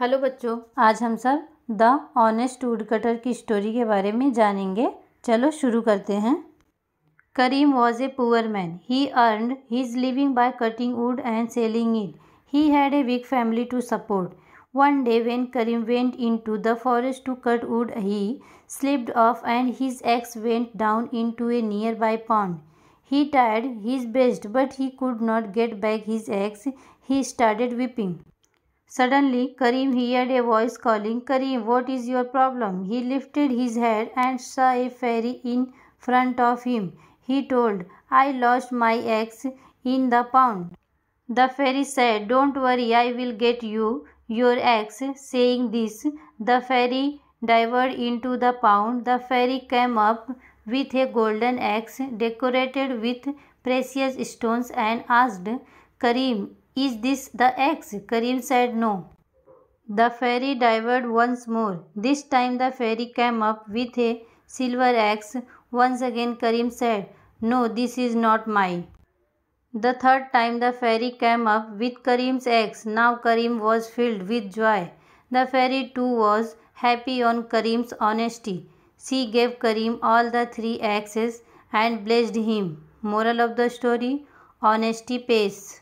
Hello बच्चों आज हम सब द ऑनेस्ट वुड कटर की स्टोरी के बारे में जानेंगे चलो शुरू करते हैं Karim was a poor man he earned his living by cutting wood and selling it he had a big family to support one day when Karim went into the forest to cut wood he slipped off and his axe went down into a nearby pond he tried his best but he could not get back his axe he started weeping Suddenly, Karim heard a voice calling, Karim, what is your problem? He lifted his head and saw a fairy in front of him. He told, I lost my axe in the pond. The fairy said, Don't worry, I will get you your axe. Saying this, the fairy dived into the pond. The fairy came up with a golden axe decorated with precious stones and asked, Karim, is this the axe? Karim said no. The fairy dived once more. This time the fairy came up with a silver axe. Once again Karim said, No, this is not mine. The third time the fairy came up with Karim's axe. Now Karim was filled with joy. The fairy too was happy on Karim's honesty. She gave Karim all the three axes and blessed him. Moral of the story Honesty pays.